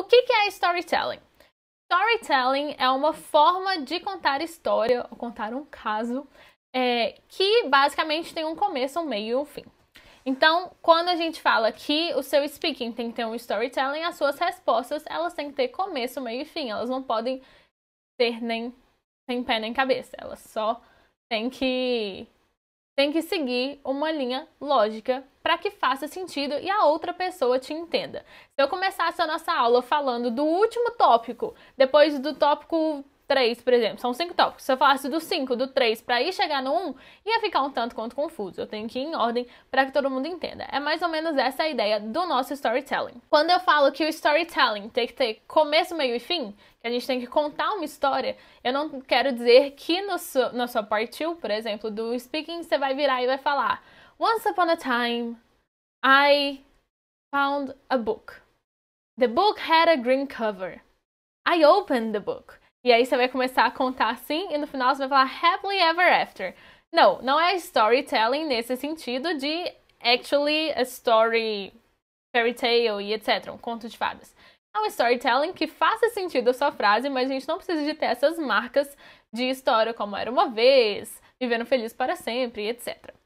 O que, é storytelling? Storytelling é uma forma de contar história, ou contar um caso, é, que basicamente tem um começo, um meio e um fim. Então, quando a gente fala que o seu speaking tem que ter um storytelling, as suas respostas elas têm que ter começo, meio e fim. Elas não podem ter nem sem pé nem cabeça. Elas só têm que tem que seguir uma linha lógica para que faça sentido e a outra pessoa te entenda. Se eu começasse a nossa aula falando do último tópico, depois do tópico 3, por exemplo. São cinco tópicos. Se eu falasse do 5, do 3 para ir chegar no 1, um, ia ficar um tanto quanto confuso. Eu tenho que ir em ordem para que todo mundo entenda. É mais ou menos essa a ideia do nosso storytelling. Quando eu falo que o storytelling tem que ter começo, meio e fim, que a gente tem que contar uma história, eu não quero dizer que no seu, na sua part 2, por exemplo, do speaking, você vai virar e vai falar: Once upon a time, I found a book. The book had a green cover. I opened the book. E aí você vai começar a contar assim e no final você vai falar happily ever after. Não, não é storytelling nesse sentido de actually a story, fairy tale e etc. Um conto de fadas. É um storytelling que faça sentido a sua frase, mas a gente não precisa de ter essas marcas de história como era uma vez, vivendo feliz para sempre, etc.